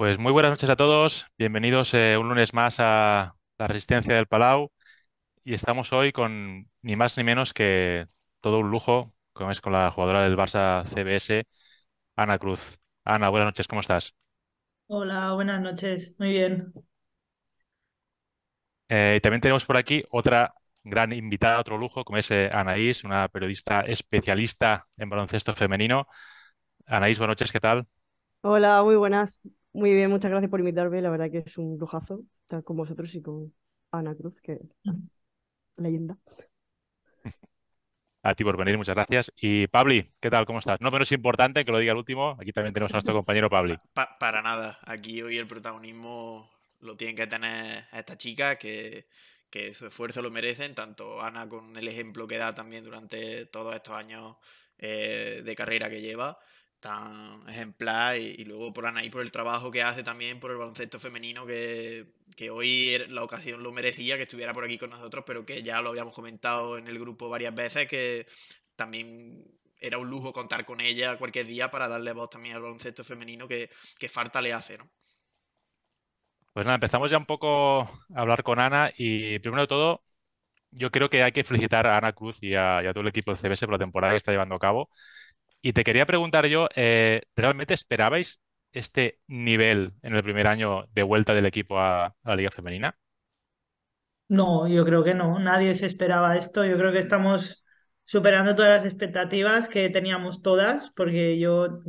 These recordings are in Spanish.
Pues muy buenas noches a todos, bienvenidos eh, un lunes más a La Resistencia del Palau y estamos hoy con ni más ni menos que todo un lujo, como es con la jugadora del Barça CBS, Ana Cruz. Ana, buenas noches, ¿cómo estás? Hola, buenas noches, muy bien. Eh, también tenemos por aquí otra gran invitada, otro lujo, como es eh, Anaís, una periodista especialista en baloncesto femenino. Anaís, buenas noches, ¿qué tal? Hola, muy buenas. Muy bien, muchas gracias por invitarme. La verdad que es un lujazo estar con vosotros y con Ana Cruz, que es leyenda. A ti por venir, muchas gracias. Y Pabli, ¿qué tal? ¿Cómo estás? No menos importante que lo diga el último. Aquí también tenemos a nuestro compañero Pabli. para nada. Aquí hoy el protagonismo lo tienen que tener a esta chica que, su esfuerzo lo merecen, tanto Ana con el ejemplo que da también durante todos estos años eh, de carrera que lleva, tan ejemplar y, luego por Ana y por el trabajo que hace también por el baloncesto femenino que, hoy er, la ocasión lo merecía que estuviera por aquí con nosotros pero que ya lo habíamos comentado en el grupo varias veces que también era un lujo contar con ella cualquier día para darle voz también al baloncesto femenino que, falta le hace ¿no? Pues nada, empezamos ya un poco a hablar con Ana y primero de todo yo creo que hay que felicitar a Ana Cruz y a, todo el equipo de CBS por la temporada que está llevando a cabo y te quería preguntar yo, eh, ¿realmente esperabais este nivel en el primer año de vuelta del equipo a, la Liga Femenina? No, yo creo que no. Nadie se esperaba esto. Yo creo que estamos superando todas las expectativas que teníamos todas, porque yo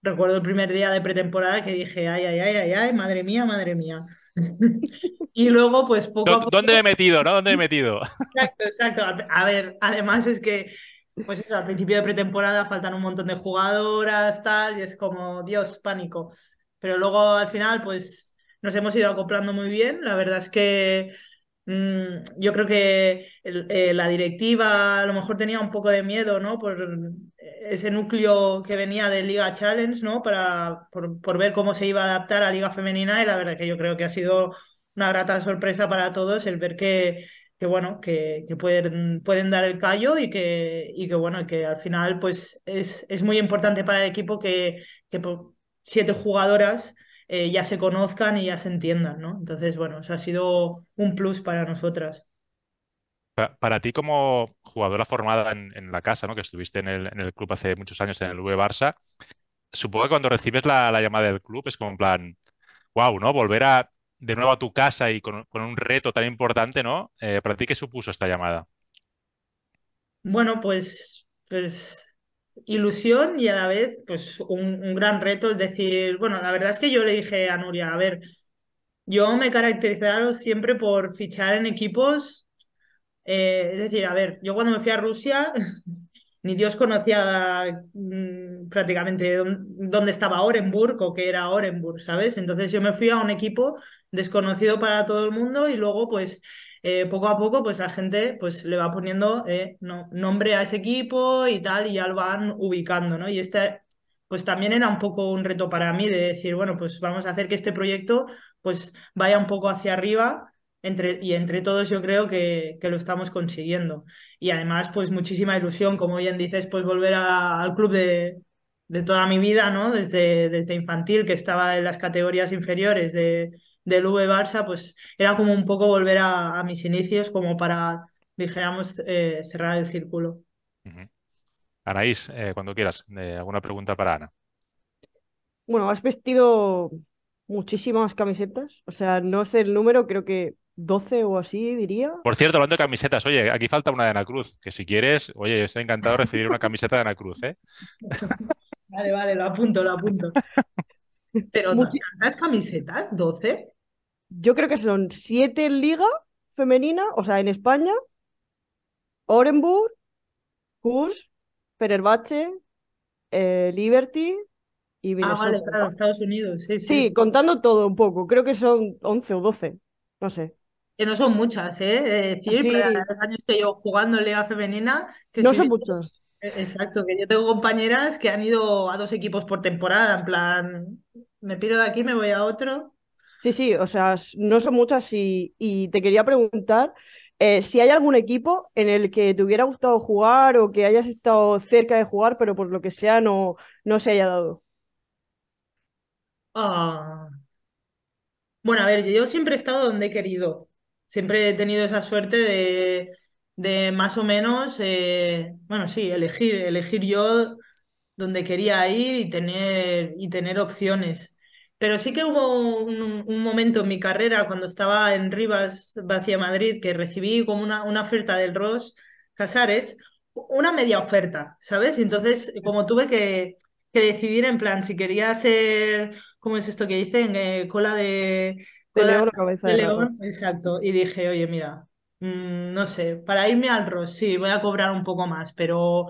recuerdo el primer día de pretemporada que dije, ay, ay, ay, ay, ay, madre mía, madre mía. y luego, pues poco a poco. ¿Dónde he metido, no? ¿Dónde he metido? exacto, exacto. A ver, además es que pues al principio de pretemporada faltan un montón de jugadoras, tal, y es como, Dios, pánico. Pero luego al final, pues nos hemos ido acoplando muy bien. La verdad es que mm, yo creo que eh, la directiva a lo mejor tenía un poco de miedo, ¿no? Por eh, ese núcleo que venía de Liga Challenge, ¿no? Para, por, ver cómo se iba a adaptar a Liga Femenina y la verdad es que yo creo que ha sido una grata sorpresa para todos el ver que que bueno, que, pueden, pueden dar el callo y que, y que bueno, que al final pues es, muy importante para el equipo que, siete jugadoras eh, ya se conozcan y ya se entiendan, ¿no? Entonces, bueno, eso ha sido un plus para nosotras. Para, ti como jugadora formada en, la casa, ¿no? Que estuviste en el, club hace muchos años, en el V Barça, supongo que cuando recibes la, llamada del club es como en plan, wow, ¿no? Volver a, de nuevo a tu casa y con, un reto tan importante, ¿no? Eh, ¿Para ti qué supuso esta llamada? Bueno, pues, pues ilusión y a la vez pues un, gran reto, es decir, bueno, la verdad es que yo le dije a Nuria, a ver, yo me he caracterizado siempre por fichar en equipos, eh, es decir, a ver, yo cuando me fui a Rusia ni Dios conocía mm, prácticamente dónde estaba Orenburg o qué era Orenburg, ¿sabes? Entonces yo me fui a un equipo desconocido para todo el mundo y luego pues eh, poco a poco pues la gente pues le va poniendo eh, nombre a ese equipo y tal y ya lo van ubicando, ¿no? Y este pues también era un poco un reto para mí de decir, bueno, pues vamos a hacer que este proyecto pues vaya un poco hacia arriba y entre todos yo creo que, lo estamos consiguiendo. Y además, pues muchísima ilusión, como bien dices, pues volver al club de, toda mi vida, ¿no? Desde, desde infantil, que estaba en las categorías inferiores de, del V Barça, pues era como un poco volver a, mis inicios, como para, dijéramos, eh, cerrar el círculo. Anaís, eh, cuando quieras, eh, ¿alguna pregunta para Ana? Bueno, has vestido muchísimas camisetas, o sea, no sé el número, creo que 12 o así, diría. Por cierto, hablando de camisetas, oye, aquí falta una de Ana Cruz, que si quieres, oye, estoy encantado de recibir una camiseta de Ana Cruz, ¿eh? Vale, vale, lo apunto, lo apunto. Pero ¿tantas camisetas? ¿12? Yo creo que son 7 en Liga Femenina, o sea, en España, Orenburg, Kurs, Fenerbahce, eh, Liberty, y Venezuela. Ah, vale, claro, Estados Unidos, sí, sí. Sí, contando todo un poco, creo que son 11 o 12, no sé. Que no son muchas, ¿eh? Es decir, los años que yo jugando en Liga Femenina. no son muchas. E-, exacto, que yo tengo compañeras que han ido a dos equipos por temporada, en plan, me piro de aquí, me voy a otro. Sí, sí, o sea, no son muchas y, y te quería preguntar eh, si hay algún equipo en el que te hubiera gustado jugar o que hayas estado cerca de jugar, pero por lo que sea no, no se haya dado. Ah. Bueno, a ver, yo siempre he estado donde he querido siempre he tenido esa suerte de, más o menos, eh, bueno, sí, elegir, elegir yo donde quería ir y tener, y tener opciones. Pero sí que hubo un, momento en mi carrera cuando estaba en Rivas, Vacía Madrid, que recibí como una, una oferta del Ross Casares, una media oferta, ¿sabes? Entonces, como tuve que, decidir en plan si quería ser, ¿cómo es esto que dicen? Eh, cola de, de león cabeza de, exacto. Y dije, oye, mira, mm, no sé, para irme al ROS, sí, voy a cobrar un poco más, pero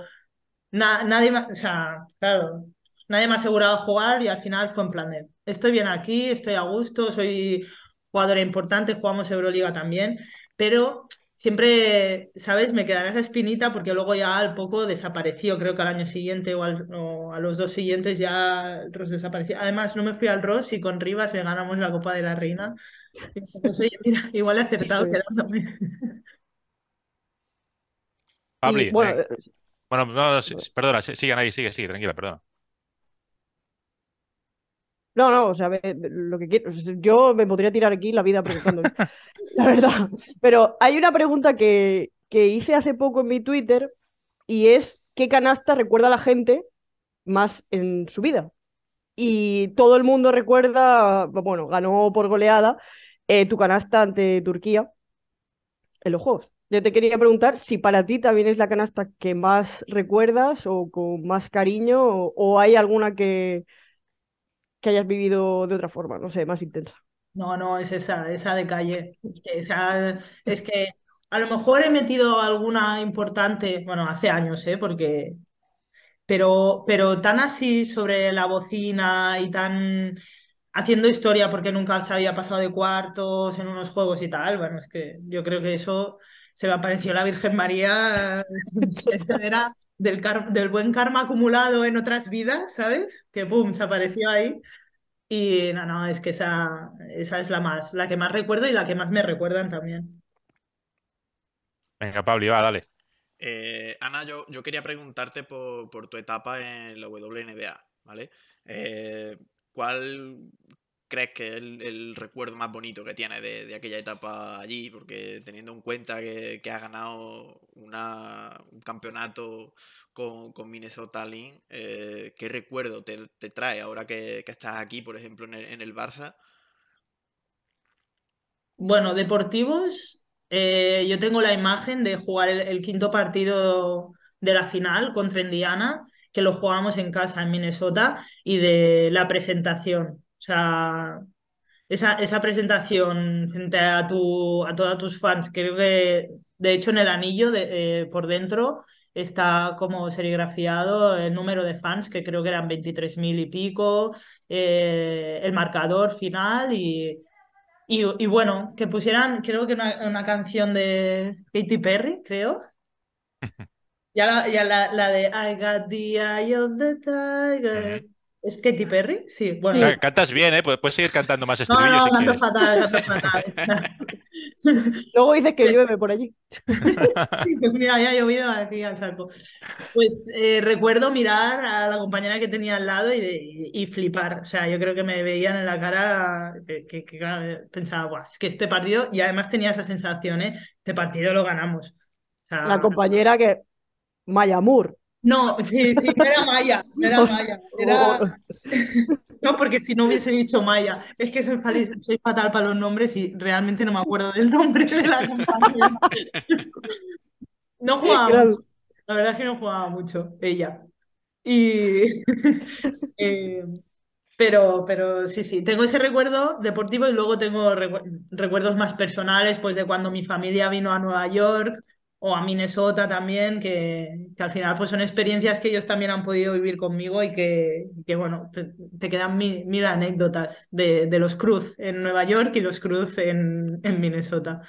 nadie, o sea, claro, nadie me aseguraba jugar y al final fue en plan de, estoy bien aquí, estoy a gusto, soy jugadora importante, jugamos Euroliga también, pero siempre, ¿sabes? Me quedará esa espinita porque luego ya al poco desapareció, creo que al año siguiente o, a los dos siguientes ya Ross desapareció. Además, no me fui al Ross y con Rivas le ganamos la Copa de la Reina. mira, igual he acertado quedándome. Pablo, bueno, eh, eh, perdona, sigue ahí, sigue, sigue, tranquila, perdona. No, no, o sea, lo que quiero. Yo me podría tirar aquí la vida preguntando la verdad. Pero hay una pregunta que, hice hace poco en mi Twitter y es ¿qué canasta recuerda a la gente más en su vida? Y todo el mundo recuerda, bueno, ganó por goleada eh, tu canasta ante Turquía en los Juegos. Yo te quería preguntar si para ti también es la canasta que más recuerdas o con más cariño o, o hay alguna que, que hayas vivido de otra forma, no sé, más intensa. No, no, es esa, esa de calle. Esa, es que a lo mejor he metido alguna importante, bueno, hace años, ¿eh? Porque. Pero, pero tan así sobre la bocina y tan haciendo historia porque nunca se había pasado de cuartos en unos juegos y tal. Bueno, es que yo creo que eso se me apareció la Virgen María, era del, del buen karma acumulado en otras vidas, ¿sabes? Que pum, se apareció ahí. Y no, no, es que esa, esa es la más, la que más recuerdo y la que más me recuerdan también. Venga, Pablo, va, dale. Eh, Ana, yo, yo, quería preguntarte por, tu etapa en la WNBA, ¿vale? Eh, ¿cuál, crees que es el, recuerdo más bonito que tienes de, aquella etapa allí? Porque teniendo en cuenta que, que has ganado un campeonato con, Minnesota Lynx, eh, ¿qué recuerdo te, te trae ahora que, estás aquí, por ejemplo, en el, Barça? Bueno, deportivos, eh, yo tengo la imagen de jugar el, el quinto partido de la final contra Indiana, que lo jugábamos en casa en Minnesota, y de la presentación sea, esa, presentación frente a, tu, a todos tus fans, creo que de hecho en el anillo eh, por dentro está como serigrafiado el número de fans, que creo que eran 23.000 y pico, eh, el marcador final y, y, bueno, que pusieran creo que una, canción de Katy Perry, creo. Ya ya la, la de I got the eye of the tiger. ¿Es Katy Perry? Sí, bueno. Cantas bien, ¿eh? Puedes seguir cantando más estribillos no, no, no, fatal, fatal. Luego dices que llueve por allí. sí, pues mira, había llovido aquí al saco. Pues eh, recuerdo mirar a la compañera que tenía al lado y, flipar. O sea, yo creo que me veían en la cara que, pensaba, guau, es que este partido, y además tenía esa sensación, ¿eh? Este partido lo ganamos. la compañera que... Mayamur, no, sí, sí, era Maya, no era Maya. Oh. No, porque si no hubiese dicho Maya, es que soy, fatal para los nombres y realmente no me acuerdo del nombre de la compañía. No jugaba La verdad es que no jugaba mucho ella. Y. Eh, pero, pero sí, sí, tengo ese recuerdo deportivo y luego tengo recuerdos más personales, pues de cuando mi familia vino a Nueva York, o a Minnesota también, que, al final pues son experiencias que ellos también han podido vivir conmigo y que, bueno, te, quedan mil, anécdotas de, los Cruz en Nueva York y los Cruz en, en Minnesota.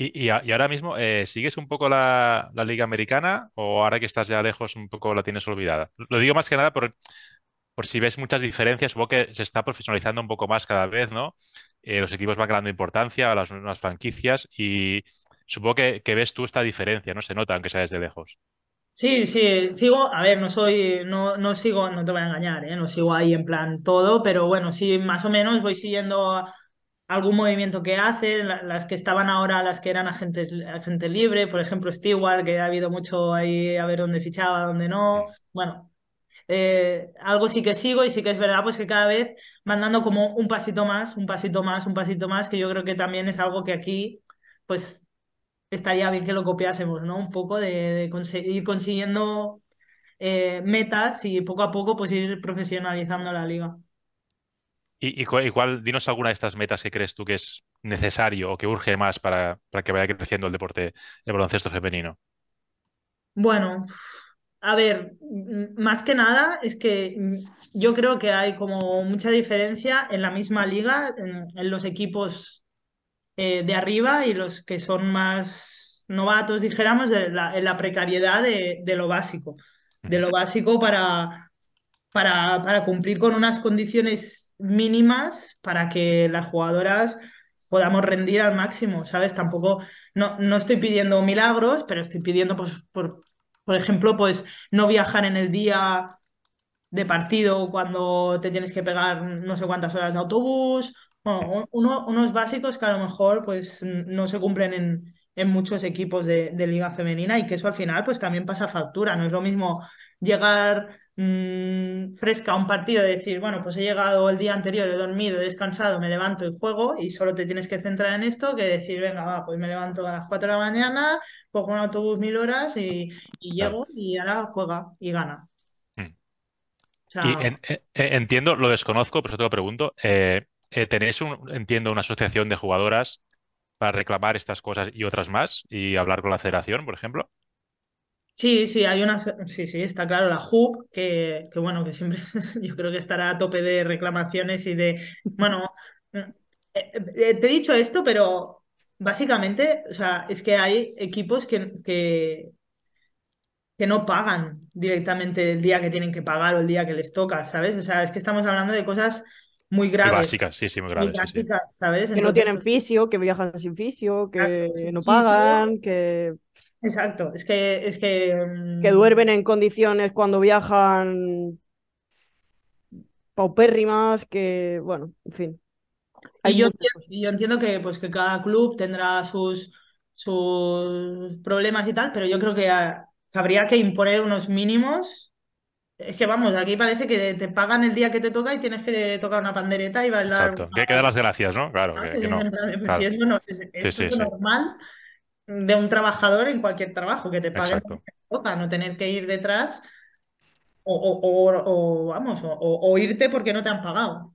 Y, ahora mismo, eh, ¿sigues un poco la, Liga Americana o ahora que estás ya lejos un poco la tienes olvidada? Lo digo más que nada por, por si ves muchas diferencias, supongo que se está profesionalizando un poco más cada vez, ¿no? Eh, los equipos van ganando importancia, las nuevas franquicias y supongo que, ves tú esta diferencia, ¿no? Se nota, aunque sea desde lejos. Sí, sí, sigo, a ver, no soy, no, no sigo, no te voy a engañar, ¿eh? no sigo ahí en plan todo, pero bueno, sí, más o menos voy siguiendo algún movimiento que hace, las que estaban ahora, las que eran agentes, agente libre, por ejemplo, Stewart, que ha habido mucho ahí a ver dónde fichaba, dónde no, bueno, eh, algo sí que sigo y sí que es verdad, pues que cada vez mandando como un pasito más, un pasito más, un pasito más, que yo creo que también es algo que aquí, pues estaría bien que lo copiásemos, ¿no? Un poco de, ir consiguiendo eh, metas y poco a poco pues ir profesionalizando la liga. ¿Y, cuál, dinos alguna de estas metas que crees tú que es necesario o que urge más para, para que vaya creciendo el deporte, de baloncesto femenino? Bueno, a ver, más que nada es que yo creo que hay como mucha diferencia en la misma liga, en los equipos eh, de arriba y los que son más novatos, dijéramos, en la, precariedad de, lo básico, de lo básico para, para, para cumplir con unas condiciones mínimas para que las jugadoras podamos rendir al máximo, ¿sabes? Tampoco, no, estoy pidiendo milagros, pero estoy pidiendo, pues, por, por ejemplo, pues no viajar en el día de partido cuando te tienes que pegar no sé cuántas horas de autobús unos básicos que a lo mejor pues no se cumplen en, muchos equipos de, liga femenina y que eso al final pues también pasa factura. No es lo mismo llegar mm, fresca a un partido y decir, bueno, pues he llegado el día anterior, he dormido, he descansado, me levanto y juego y solo te tienes que centrar en esto que decir, venga, va, pues me levanto a las 4 de la mañana, cojo un autobús mil horas y, llego y ahora juega y gana. Hmm. E, e, entiendo, lo desconozco, pero eso te lo pregunto. Eh, eh, ¿Tenéis, un, entiendo, una asociación de jugadoras para reclamar estas cosas y otras más y hablar con la federación, por ejemplo? Sí, sí, hay una, sí, sí, está claro, la HUB, que, bueno, que siempre yo creo que estará a tope de reclamaciones y de, bueno, eh, eh, te he dicho esto, pero básicamente, o sea, es que hay equipos que, que, que no pagan directamente el día que tienen que pagar o el día que les toca, ¿sabes? O sea, es que estamos hablando de cosas muy graves. Básicas, sí, sí, muy graves. básicas, ¿sabes? que no tienen fisio, que viajan sin fisio, que no pagan, que... Exacto, es que, es que... Mm, que duermen en condiciones cuando viajan paupérrimas, que, bueno, en fin. yo, entiendo, que, pues, que cada club tendrá sus, sus problemas y tal, pero yo creo que ah, habría que imponer unos mínimos es que vamos, aquí parece que te pagan el día que te toca y tienes que tocar una pandereta y bailar. Exacto. hay Que dar las gracias, ¿no? Claro. Ah, que, no. es, normal de un trabajador en cualquier trabajo, que te paguen lo que te toca, no tener que ir detrás o, vamos, o, irte porque no te han pagado.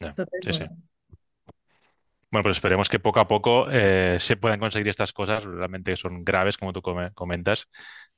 Entonces, bueno. pues esperemos que poco a poco eh, se puedan conseguir estas cosas, realmente son graves, como tú comentas,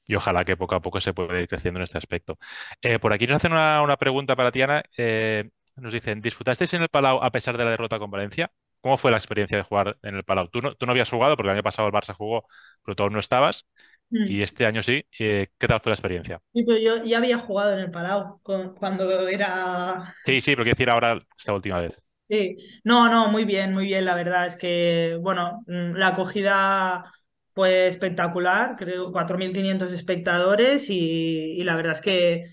y ojalá que poco a poco se pueda ir creciendo en este aspecto. Eh, por aquí nos hacen una, pregunta para Tiana. Eh, nos dicen, ¿disfrutasteis en el Palau a pesar de la derrota con Valencia? ¿Cómo fue la experiencia de jugar en el Palau? Tú no, tú no habías jugado porque el año pasado el Barça jugó, pero tú aún no estabas. Mm. Y este año sí. Eh, ¿Qué tal fue la experiencia? Sí, pero yo ya había jugado en el Palau cuando era... Sí, sí, pero quiero decir ahora esta última vez. Sí, no, no, muy bien, muy bien, la verdad. Es que, bueno, mm, la acogida fue espectacular, creo 4.500 espectadores y, la verdad es que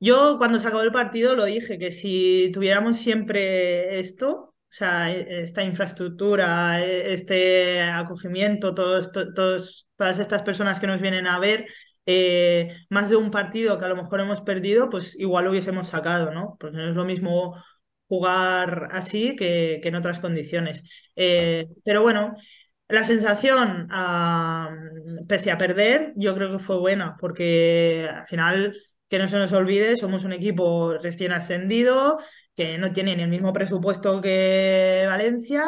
yo cuando se acabó el partido lo dije, que si tuviéramos siempre esto, o sea, e, esta infraestructura, e, este acogimiento, todos, todas estas personas que nos vienen a ver, eh, más de un partido que a lo mejor hemos perdido, pues igual lo hubiésemos sacado, ¿no? Porque no es lo mismo jugar así que, en otras condiciones. Eh, pero bueno, la sensación, pese a perder, yo creo que fue buena, porque al final, que no se nos olvide, somos un equipo recién ascendido, que no tiene ni el mismo presupuesto que Valencia,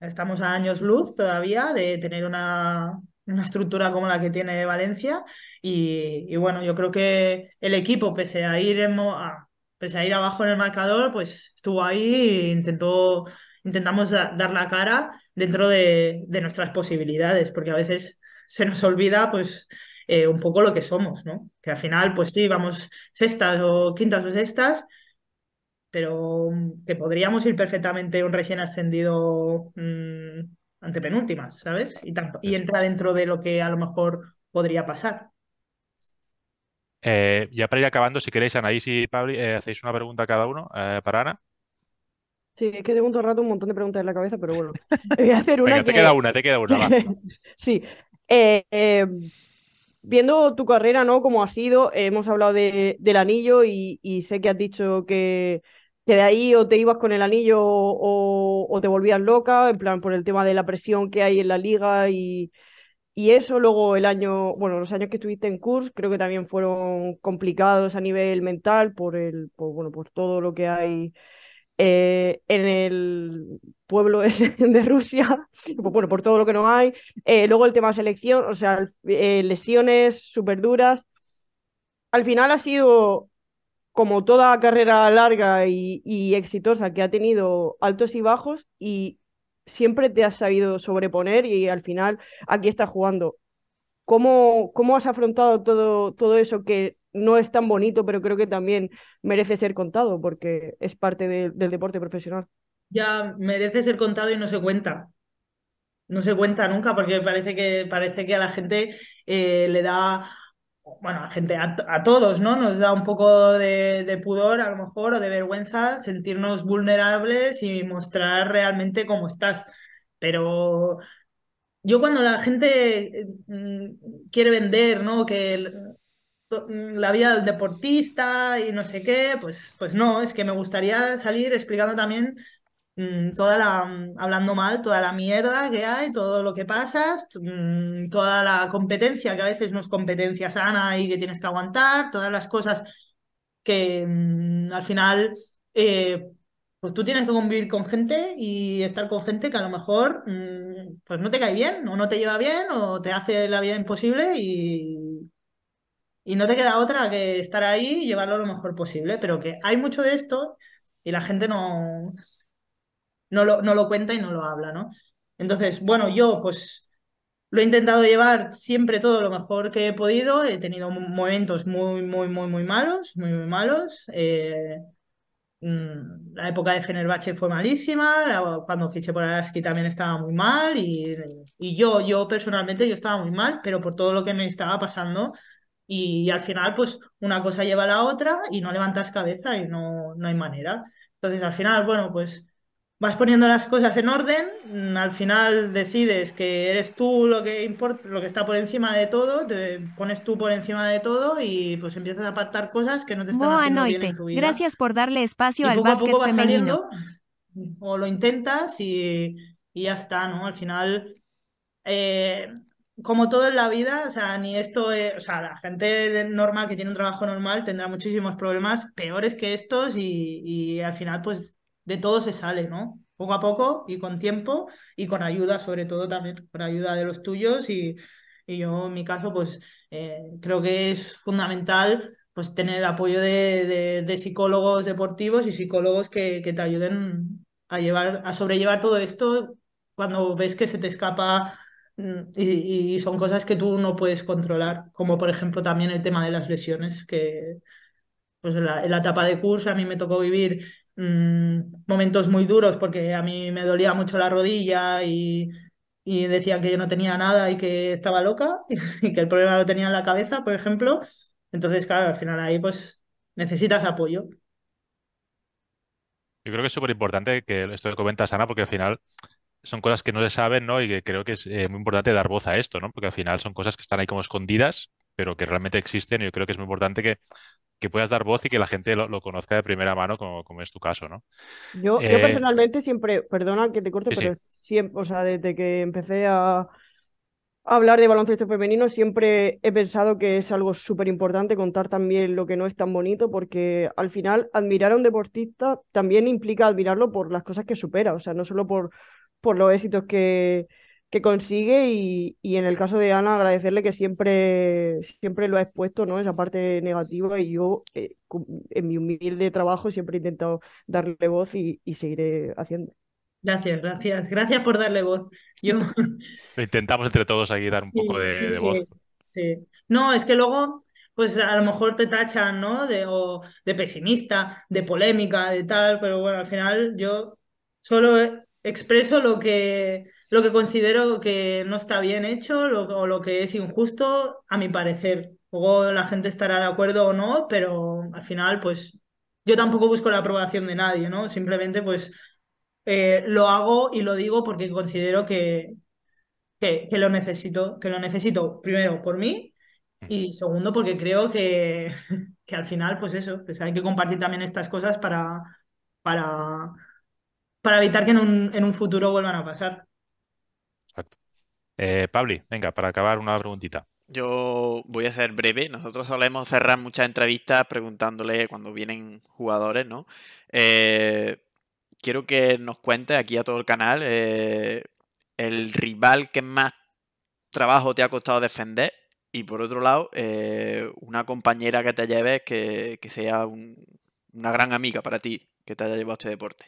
estamos a años luz todavía de tener una, estructura como la que tiene Valencia, y, bueno, yo creo que el equipo, pese a ir a, pese a ir abajo en el marcador, pues estuvo ahí e intentó, intentamos dar la cara dentro de, nuestras posibilidades, porque a veces se nos olvida pues eh, un poco lo que somos, ¿no? Que al final, pues sí, vamos sextas o quintas o sextas, pero mm, que podríamos ir perfectamente un recién ascendido mm, ante penúltimas ¿sabes? Y, entra dentro de lo que a lo mejor podría pasar. Eh, ya para ir acabando, si queréis, Anaís y Pablo, eh, hacéis una pregunta a cada uno para Ana. Sí, es que tengo todo rato un montón de preguntas en la cabeza, pero bueno. Voy a hacer una. Venga, te queda una, te queda una. sí. Eh, eh, viendo tu carrera, ¿no? Cómo ha sido, hemos hablado del anillo y, sé que has dicho que, que, de ahí o te ibas con el anillo o, te volvías loca, en plan por el tema de la presión que hay en la liga y, eso. Luego el año, bueno, los años que estuviste en Kurs creo que también fueron complicados a nivel mental por el, bueno, por todo lo que hay eh, en el pueblo de Rusia, bueno, por todo lo que no hay. Eh, luego el tema selección, o sea, eh, lesiones súper duras. Al final ha sido como toda carrera larga y, exitosa que ha tenido altos y bajos y siempre te has sabido sobreponer y al final aquí estás jugando. ¿Cómo, cómo has afrontado todo, todo eso que no es tan bonito, pero creo que también merece ser contado porque es parte del deporte profesional. Ya merece ser contado y no se cuenta. No se cuenta nunca porque parece que, parece que a la gente eh, le da, bueno, a la gente, a, todos, ¿no? Nos da un poco de, pudor a lo mejor o de vergüenza sentirnos vulnerables y mostrar realmente cómo estás. Pero yo cuando la gente eh, mm, quiere vender, ¿no? Que Mm, la vida del deportista y no sé qué, pues, pues no, es que me gustaría salir explicando también mm, toda la, mm, hablando mal, toda la mierda que hay, todo lo que pasas, toda la competencia, que a veces no es competencia sana y que tienes que aguantar, todas las cosas que al final, eh, pues tú tienes que convivir con gente y estar con gente que a lo mejor pues no te cae bien o no te lleva bien o te hace la vida imposible y y no te queda otra que estar ahí y llevarlo lo mejor posible, pero que hay mucho de esto y la gente no, no, lo, cuenta y no lo habla, ¿no? Entonces, bueno, yo pues lo he intentado llevar siempre todo lo mejor que he podido, he tenido momentos muy, muy, muy, muy malos, muy, muy malos. Eh, mm, la época de Generbache fue malísima, cuando fiché por Araski también estaba muy mal y, y yo, yo personalmente yo estaba muy mal, pero por todo lo que me estaba pasando y, al final, pues una cosa lleva a la otra y no levantas cabeza y no, hay manera. Entonces, al final, bueno, pues vas poniendo las cosas en orden, mm, al final decides que eres tú lo que lo que está por encima de todo, te pones tú por encima de todo y pues empiezas a pactar cosas que no te están haciendo bien Gracias por darle espacio y al poco a poco vas saliendo o lo intentas y, ya está, ¿no? Al final eh, como todo en la vida, o sea, ni esto, o sea, la gente normal que tiene un trabajo normal tendrá muchísimos problemas peores que estos y, al final, pues, de todo se sale, ¿no? Poco a poco y con tiempo y con ayuda, sobre todo también, con ayuda de los tuyos y, yo en mi caso, pues, eh, creo que es fundamental pues tener el apoyo de, psicólogos deportivos y psicólogos que, que te ayuden a llevar, a sobrellevar todo esto cuando ves que se te escapa Mm, y, son cosas que tú no puedes controlar, como por ejemplo también el tema de las lesiones, que pues en la, etapa de curso a mí me tocó vivir mm, momentos muy duros porque a mí me dolía mucho la rodilla y, decían que yo no tenía nada y que estaba loca y que el problema lo tenía en la cabeza, por ejemplo. Entonces, claro, al final ahí pues necesitas apoyo. Yo creo que es súper importante que esto lo comentas, Ana, porque al final son cosas que no se saben, ¿no? Y que creo que es eh, muy importante dar voz a esto, ¿no? Porque al final son cosas que están ahí como escondidas, pero que realmente existen y yo creo que es muy importante que, que puedas dar voz y que la gente lo, conozca de primera mano, como, como, es tu caso, ¿no? Yo, eh, personalmente siempre, perdona que te corte, pero siempre, o sea, desde que empecé a, hablar de baloncesto femenino, siempre he pensado que es algo súper importante contar también lo que no es tan bonito, porque al final admirar a un deportista también implica admirarlo por las cosas que supera, o sea, no solo por por los éxitos que, que consigue y, en el caso de Ana agradecerle que siempre, siempre lo ha expuesto, ¿no? Esa parte negativa y yo eh, en mi humilde trabajo siempre he intentado darle voz y, seguiré haciendo. Gracias, gracias, gracias por darle voz. Yo... Intentamos entre todos aquí dar un poco de, voz. no, es que luego, pues a lo mejor te tachan, ¿no? De, de pesimista, de polémica, de tal, pero bueno, al final yo solo expreso lo que, lo que considero que no está bien hecho o lo que es injusto, a mi parecer. Luego la gente estará de acuerdo o no, pero al final, pues yo tampoco busco la aprobación de nadie, ¿no? Simplemente, pues eh, lo hago y lo digo porque considero que, que, lo necesito, que lo necesito primero por mí y segundo porque creo que, al final, pues eso, pues hay que compartir también estas cosas para, para para evitar que en un, futuro vuelvan a pasar. Exacto. Eh, Pabli, venga, para acabar una preguntita. Yo voy a ser breve. Nosotros solemos cerrar muchas entrevistas preguntándole cuando vienen jugadores, ¿no? Eh, quiero que nos cuentes aquí a todo el canal eh, el rival que más trabajo te ha costado defender y por otro lado, eh, una compañera que te lleves que, sea una gran amiga para ti que te haya llevado a este deporte.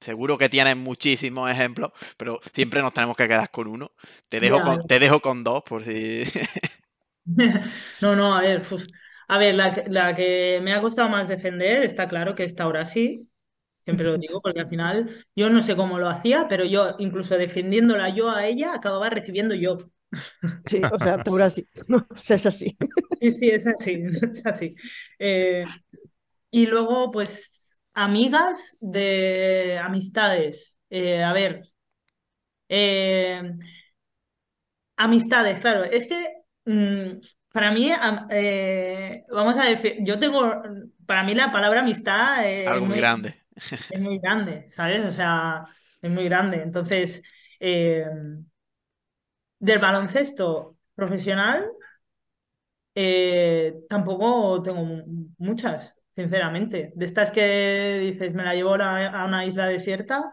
Seguro que tienes muchísimos ejemplos, pero siempre nos tenemos que quedar con uno. Te dejo, con, te dejo con dos por si... no, no, a ver, pues, a ver, la, que me ha costado más defender, está claro que esta ahora sí, siempre lo digo, porque al final yo no sé cómo lo hacía, pero yo incluso defendiéndola yo a ella, acababa recibiendo yo. Sí, o sea, ahora sí, no, o es así. Sí, sí, es así, eh, y luego, pues amigas de amistades. Eh, a ver. Eh, amistades, claro. Es que mm, para mí, eh, vamos a decir, yo tengo, para mí la palabra amistad es... Algo muy grande. Es muy grande, ¿sabes? O sea, es muy grande. Entonces, del baloncesto profesional, tampoco tengo muchas sinceramente. De estas que dices, me la llevo a una isla desierta,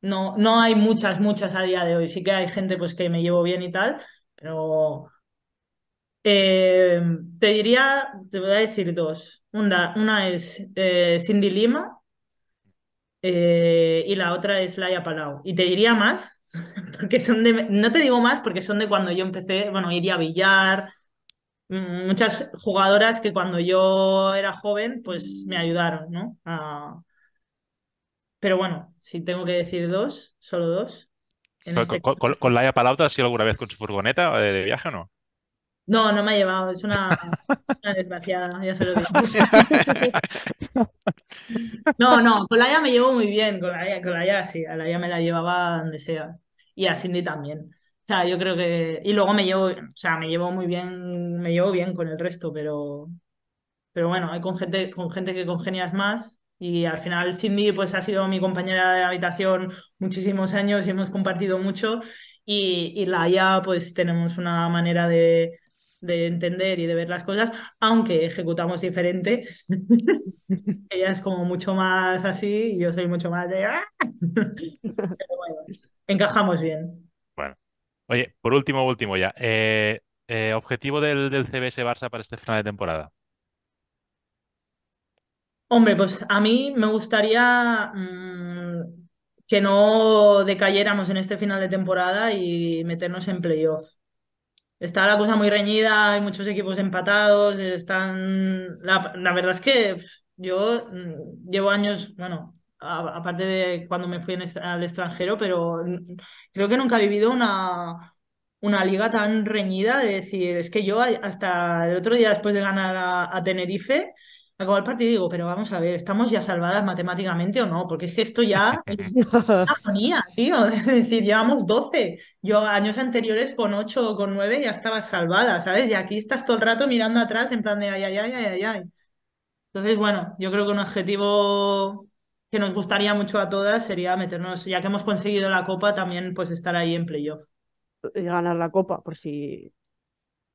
no, no hay muchas, muchas a día de hoy. Sí que hay gente pues, que me llevo bien y tal, pero eh, te diría, te voy a decir dos. Una, es eh, Cindy Lima eh, y la otra es Laia Palau. Y te diría más, porque son de, no te digo más porque son de cuando yo empecé, bueno, iría a billar, Mm, muchas jugadoras que cuando yo era joven, pues me ayudaron, ¿no? Pero bueno, si tengo que decir dos, solo dos. Este con, Laia Palauta ha alguna vez con su furgoneta eh, de, viaje o no? No, no me ha llevado, es una, desgraciada, ya se lo digo. no, no, con Laia me llevo muy bien, con Laia, con Laia sí, a Laia me la llevaba donde sea. Y a Cindy también sea, yo creo que. Y luego me llevo, o sea, me llevo muy bien, me llevo bien con el resto, pero. Pero bueno, hay con gente, con gente que congenias más. Y al final Cindy pues ha sido mi compañera de habitación muchísimos años y hemos compartido mucho. Y, y la ya pues tenemos una manera de, de entender y de ver las cosas, aunque ejecutamos diferente. Ella es como mucho más así y yo soy mucho más de... encajamos bien. Oye, por último, último ya. Eh, eh, objetivo del, CBS Barça para este final de temporada. Hombre, pues a mí me gustaría mm, que no decayéramos en este final de temporada y meternos en playoff. Está la cosa muy reñida, hay muchos equipos empatados, están... La, la verdad es que yo mm, llevo años, bueno, aparte de cuando me fui al extranjero, pero creo que nunca he vivido una, una liga tan reñida de decir, es que yo hasta el otro día después de ganar a, Tenerife, acabo el partido y digo, pero vamos a ver, ¿estamos ya salvadas matemáticamente o no? Porque es que esto ya es una agonía, tío. Es decir, llevamos 12. Yo años anteriores con 8 o con 9 ya estaba salvada, ¿sabes? Y aquí estás todo el rato mirando atrás en plan de ay, ay, ay, ay, ay. Entonces, bueno, yo creo que un objetivo que nos gustaría mucho a todas sería meternos, ya que hemos conseguido la copa, también pues estar ahí en playoff. Y ganar la copa, por si.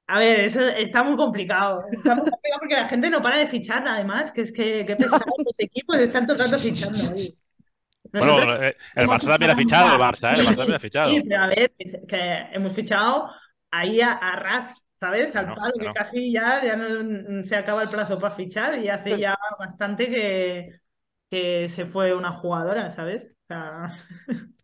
A ver, eso está muy complicado. Está muy complicado porque la gente no para de fichar, además, que es que qué pesado los equipos están todo el rato fichando. Ahí. bueno, eh, el Barça también ha fichado, el Barça, ¿eh? el Barça también ha fichado. Sí, pero a ver, que hemos fichado ahí a, Ras, ¿sabes? Al palo, que casi ya, ya no, se acaba el plazo para fichar y hace ya bastante que, que se fue una jugadora, ¿sabes?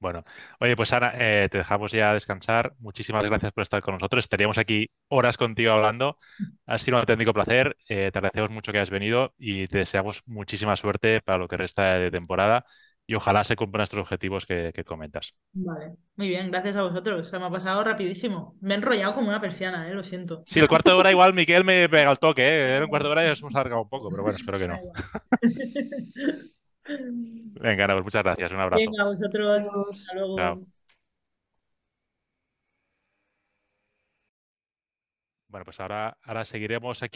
Bueno, oye, pues Ana, eh, te dejamos ya descansar. Muchísimas gracias por estar con nosotros. Estaríamos aquí horas contigo hablando. Ha sido un auténtico placer. Eh, te agradecemos mucho que hayas venido y te deseamos muchísima suerte para lo que resta de temporada y ojalá se cumplan estos objetivos que, comentas. Vale, muy bien, gracias a vosotros. Se me ha pasado rapidísimo. Me he enrollado como una persiana, ¿eh? lo siento. Sí, el cuarto de hora igual Miquel me pega el toque, ¿eh? el cuarto de hora ya nos hemos alargado un poco, pero bueno, espero que no. Venga, muchas gracias, un abrazo. Venga, vosotros, hasta luego. Bueno, pues ahora, ahora seguiremos aquí.